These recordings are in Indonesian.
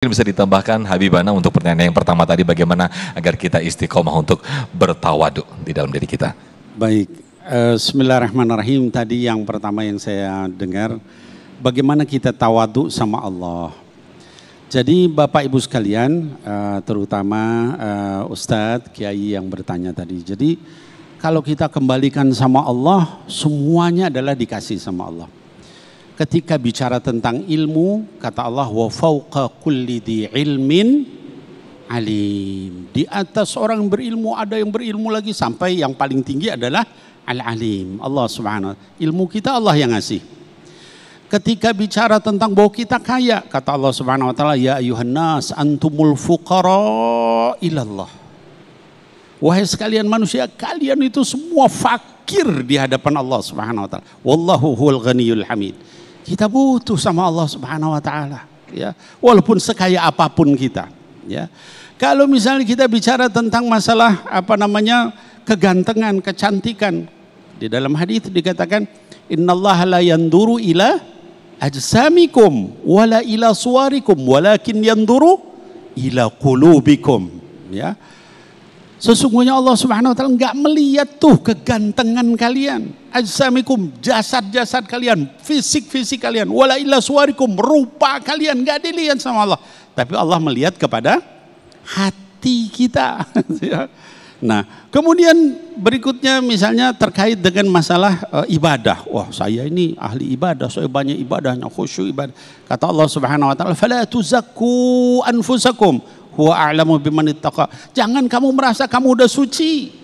Mungkin bisa ditambahkan Habibana untuk pertanyaan yang pertama tadi bagaimana agar kita istiqomah untuk bertawaduk di dalam diri kita. Baik, eh, Bismillahirrahmanirrahim tadi yang pertama yang saya dengar bagaimana kita tawaduk sama Allah. Jadi Bapak Ibu sekalian eh, terutama eh, Ustadz Kiai yang bertanya tadi. Jadi kalau kita kembalikan sama Allah semuanya adalah dikasih sama Allah ketika bicara tentang ilmu kata Allah wa fauqa kulli di ilmin alim. Di atas orang berilmu ada yang berilmu lagi sampai yang paling tinggi adalah al-alim. Allah Subhanahu ilmu kita Allah yang ngasih. Ketika bicara tentang bahwa kita kaya, kata Allah Subhanahu wa taala, ya ayuhan nas antumul fuqara ilallah. Wahai sekalian manusia, kalian itu semua fakir di hadapan Allah Subhanahu wa taala. Wallahu huwal ghaniyul hamid. Kita butuh sama Allah Subhanahu wa taala, ya. Walaupun sekaya apapun kita, ya. Kalau misalnya kita bicara tentang masalah apa namanya kegantengan, kecantikan, di dalam hadis dikatakan innallaha la yanduru ila ajsamikum wala ila suwarikum walakin yanduru ila qulubikum, ya. Sesungguhnya Allah Subhanahu wa taala enggak melihat tuh kegantengan kalian, ajsamikum, jasad-jasad kalian, fisik-fisik kalian, wala illa suwarikum, rupa kalian enggak dilihat sama Allah. Tapi Allah melihat kepada hati kita. Ya. nah, kemudian berikutnya misalnya terkait dengan masalah eh, ibadah. Wah, saya ini ahli ibadah, saya banyak ibadahnya, khusyuk ibadah. Kata Allah Subhanahu wa taala, "Fala tuzakku anfusakum." huwa a'lamu biman ittaqa. Jangan kamu merasa kamu udah suci.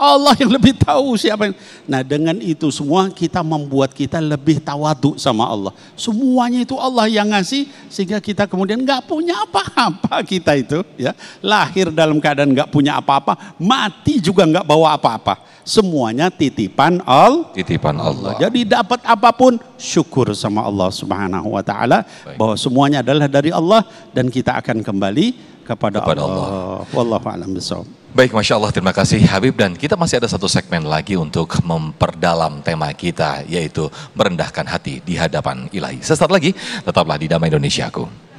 Allah yang lebih tahu siapa yang. Nah, dengan itu semua kita membuat kita lebih tawaduk sama Allah. Semuanya itu Allah yang ngasih sehingga kita kemudian nggak punya apa-apa kita itu, ya. Lahir dalam keadaan nggak punya apa-apa, mati juga nggak bawa apa-apa semuanya titipan Allah. Titipan Allah. Jadi dapat apapun syukur sama Allah Subhanahu wa taala bahwa semuanya adalah dari Allah dan kita akan kembali kepada, kepada Allah. Allah. Wallahu a'lam Baik, Masya Allah, terima kasih Habib. Dan kita masih ada satu segmen lagi untuk memperdalam tema kita, yaitu merendahkan hati di hadapan ilahi. Sesaat lagi, tetaplah di Damai Indonesiaku.